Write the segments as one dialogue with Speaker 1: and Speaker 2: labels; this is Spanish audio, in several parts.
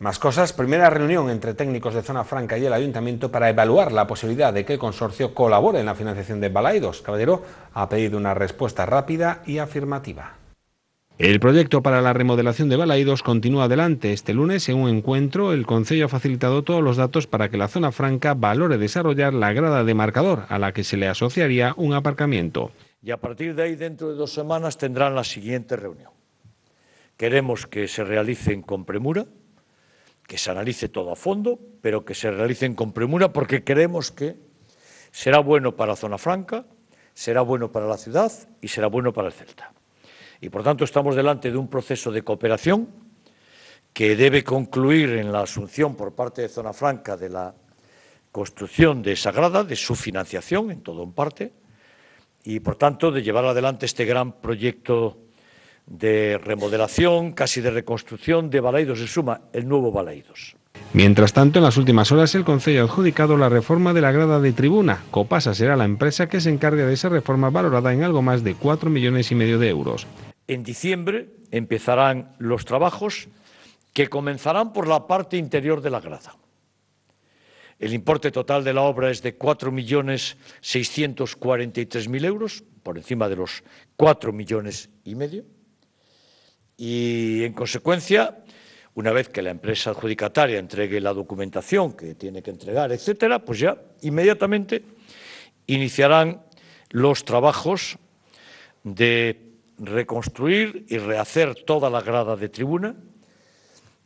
Speaker 1: Más cosas, primera reunión entre técnicos de Zona Franca y el Ayuntamiento para evaluar la posibilidad de que el consorcio colabore en la financiación de Balaidos. Caballero ha pedido una respuesta rápida y afirmativa. El proyecto para la remodelación de Balaidos continúa adelante. Este lunes, en un encuentro, el Consejo ha facilitado todos los datos para que la zona franca valore desarrollar la grada de marcador, a la que se le asociaría un aparcamiento.
Speaker 2: Y a partir de ahí, dentro de dos semanas, tendrán la siguiente reunión. Queremos que se realicen con premura que se analice todo a fondo, pero que se realicen con premura porque creemos que será bueno para Zona Franca, será bueno para la ciudad y será bueno para el Celta. Y por tanto estamos delante de un proceso de cooperación que debe concluir en la asunción por parte de Zona Franca de la construcción de Sagrada, de su financiación en todo en parte, y por tanto de llevar adelante este gran proyecto de remodelación, casi de reconstrucción de Balaidos en suma el nuevo Balaidos.
Speaker 1: Mientras tanto, en las últimas horas el Consejo ha adjudicado la reforma de la grada de tribuna. Copasa será la empresa que se encargue de esa reforma valorada en algo más de 4 millones y medio de euros.
Speaker 2: En diciembre empezarán los trabajos que comenzarán por la parte interior de la grada. El importe total de la obra es de 4.643.000 euros, por encima de los 4 millones y medio. Y, en consecuencia, una vez que la empresa adjudicataria entregue la documentación que tiene que entregar, etcétera, pues ya inmediatamente iniciarán los trabajos de reconstruir y rehacer toda la grada de tribuna,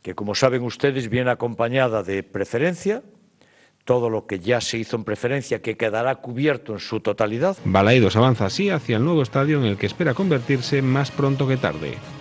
Speaker 2: que como saben ustedes viene acompañada de preferencia, todo lo que ya se hizo en preferencia que quedará cubierto en su totalidad.
Speaker 1: Balaidos avanza así hacia el nuevo estadio en el que espera convertirse más pronto que tarde.